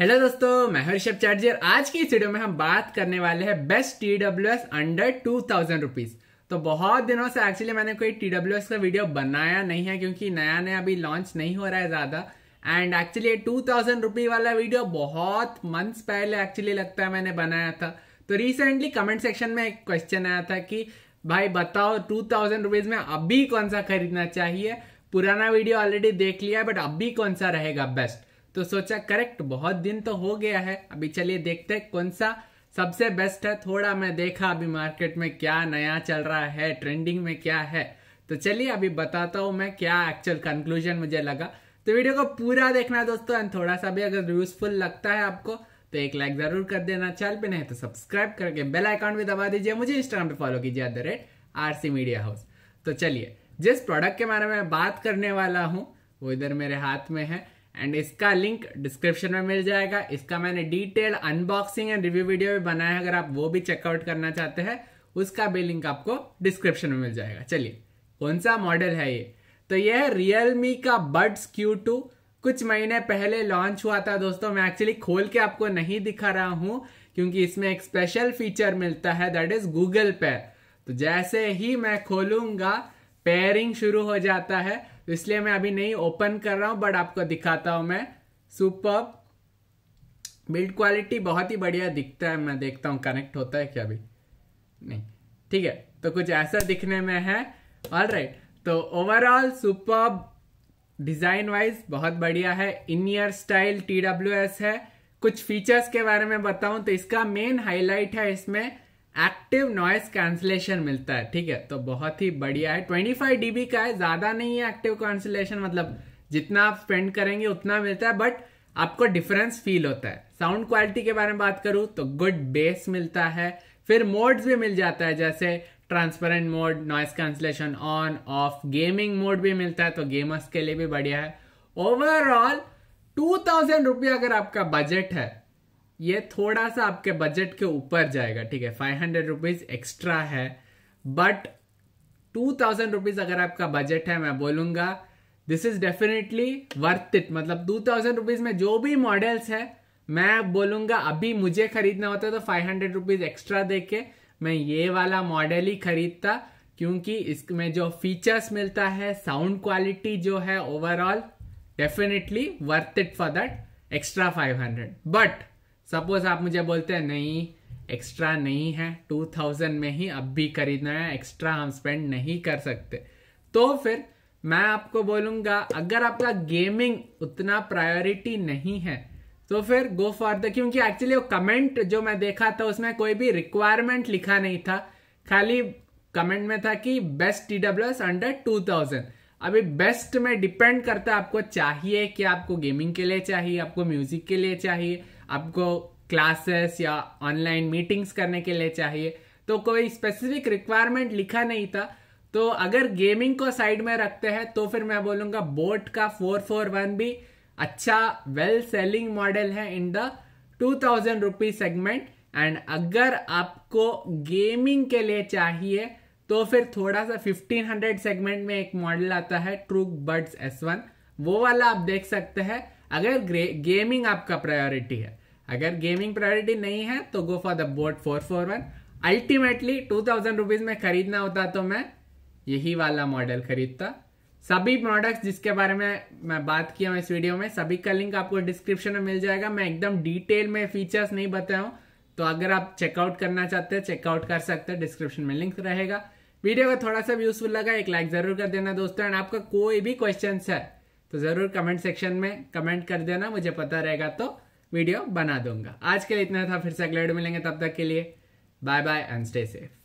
Hello दोस्तों मैं हर्ष charger आज की इस वीडियो में हम बात करने वाले हैं best T W S under two thousand rupees तो बहुत दिनों से एक्चुअली मैंने कोई टी डब्ल्यू एस का वीडियो बनाया नहीं है क्योंकि नया नया अभी लॉन्च नहीं हो रहा है ज़्यादा and actually two thousand rupee वाला वीडियो बहुत मंथ्स पहले एक्चुअली लगता है मैंने बनाया था तो रिसेंटली कमेंट सेक्शन में एक क्वेश्चन आया था कि भाई बताओ टू थाउजेंड रुपीज में अभी कौन सा खरीदना चाहिए पुराना वीडियो ऑलरेडी देख लिया है बट अभी कौन सा रहेगा बेस्ट तो सोचा करेक्ट बहुत दिन तो हो गया है अभी चलिए देखते हैं कौन सा सबसे बेस्ट है थोड़ा मैं देखा अभी मार्केट में क्या नया चल रहा है ट्रेंडिंग में क्या है तो चलिए अभी बताता हूँ मैं क्या एक्चुअल कंक्लूजन मुझे लगा तो वीडियो को पूरा देखना दोस्तों एंड थोड़ा सा भी अगर यूजफुल लगता है आपको तो एक लाइक जरूर कर देना चैनल पे नहीं तो सब्सक्राइब करके बेल आइकॉन भी दबा दीजिए मुझे इंस्टाग्राम पे फॉलो कीजिए at the rate R C media house तो चलिए जिस प्रोडक्ट के बारे में बात करने वाला हूँ वो इधर मेरे हाथ में है एंड इसका लिंक डिस्क्रिप्शन में मिल जाएगा इसका मैंने detail unboxing and review video भी बनाया है अगर आप वो भी चेकआउट करना चाहते हैं उसका भी लिंक आपको डिस्क्रिप्शन में मिल जाएगा चलिए कौन सा मॉडल है ये तो ये है रियलमी का बर्ड्स क्यू टू कुछ महीने पहले लॉन्च हुआ था दोस्तों मैं एक्चुअली खोल के आपको नहीं दिखा रहा हूं क्योंकि इसमें एक स्पेशल फीचर मिलता है दैट इज गूगल पे तो जैसे ही मैं खोलूंगा पेयरिंग शुरू हो जाता है तो इसलिए मैं अभी नहीं ओपन कर रहा हूं बट आपको दिखाता हूं मैं सुपर बिल्ड क्वालिटी बहुत ही बढ़िया दिखता है मैं देखता हूं कनेक्ट होता है क्या अभी नहीं ठीक है तो कुछ ऐसा दिखने में है ऑल राइट right. तो ओवरऑल सुपर डिजाइन वाइज बहुत बढ़िया है इन ईयर स्टाइल टी है कुछ फीचर्स के बारे में बताऊं तो इसका मेन हाईलाइट है इसमें एक्टिव नॉइस कैंसिलेशन मिलता है ठीक है तो बहुत ही बढ़िया है 25 डीबी का है ज्यादा नहीं है एक्टिव कैंसिलेशन मतलब जितना आप स्पेंड करेंगे उतना मिलता है बट आपको डिफरेंस फील होता है साउंड क्वालिटी के बारे में बात करूं तो गुड बेस मिलता है फिर मोड्स भी मिल जाता है जैसे transparent mode noise cancellation on off gaming mode भी मिलता है तो गेमर्स के लिए भी बढ़िया है ओवरऑल टू थाउजेंड रुपया अगर आपका बजट है ये थोड़ा सा आपके बजट के ऊपर जाएगा ठीक है फाइव हंड्रेड रुपीज एक्स्ट्रा है बट टू थाउजेंड रुपीज अगर आपका बजट है मैं बोलूंगा this is definitely worth it मतलब टू थाउजेंड रुपीज में जो भी मॉडल्स है मैं बोलूंगा अभी मुझे खरीदना होता है तो फाइव हंड्रेड रुपीज एक्स्ट्रा दे के मैं ये वाला मॉडल ही खरीदता क्योंकि इसमें जो फीचर्स मिलता है साउंड क्वालिटी जो है overall definitely worth it for that extra five hundred but suppose आप मुझे बोलते हैं नहीं एक्स्ट्रा नहीं है टू थाउजेंड में ही अब भी खरीदना है एक्स्ट्रा हम स्पेंड नहीं कर सकते तो फिर मैं आपको बोलूंगा अगर आपका गेमिंग उतना प्रायोरिटी नहीं है तो फिर गो फॉर द क्योंकि एक्चुअली वो कमेंट जो मैं देखा था उसमें कोई भी रिक्वायरमेंट लिखा नहीं था खाली कमेंट में था कि best T W S under two thousand अभी बेस्ट में डिपेंड करता है आपको चाहिए कि आपको गेमिंग के लिए चाहिए आपको म्यूजिक के लिए चाहिए आपको क्लासेस या ऑनलाइन मीटिंग्स करने के लिए चाहिए तो कोई स्पेसिफिक रिक्वायरमेंट लिखा नहीं था तो अगर गेमिंग को साइड में रखते हैं तो फिर मैं बोलूंगा बोट का फोर फोर वन भी अच्छा वेल सेलिंग मॉडल है in the two thousand rupees segment and अगर आपको गेमिंग के लिए चाहिए तो फिर थोड़ा सा फिफ्टीन हंड्रेड सेगमेंट में एक मॉडल आता है ट्रू बर्ड्स एस वन वो वाला आप देख सकते हैं अगर गेमिंग आपका प्रायोरिटी है अगर गेमिंग प्रायोरिटी नहीं है तो go for the Boat four four one ultimately two thousand rupees में खरीदना होता तो मैं यही वाला मॉडल खरीदता सभी प्रोडक्ट्स जिसके बारे में मैं बात किया हूं इस वीडियो में सभी का लिंक आपको डिस्क्रिप्शन में मिल जाएगा मैं एकदम डिटेल में फीचर्स नहीं बताया तो अगर आप चेकआउट करना चाहते हैं चेकआउट कर सकते हैं डिस्क्रिप्शन में लिंक रहेगा वीडियो को थोड़ा सा यूजफुल लगा एक लाइक जरूर कर देना दोस्तों एंड आपका कोई भी क्वेश्चन है तो जरूर कमेंट सेक्शन में कमेंट कर देना मुझे पता रहेगा तो वीडियो बना दूंगा आज के लिए इतना था फिर से अगले वीडियो मिलेंगे तब तक के लिए bye bye and stay safe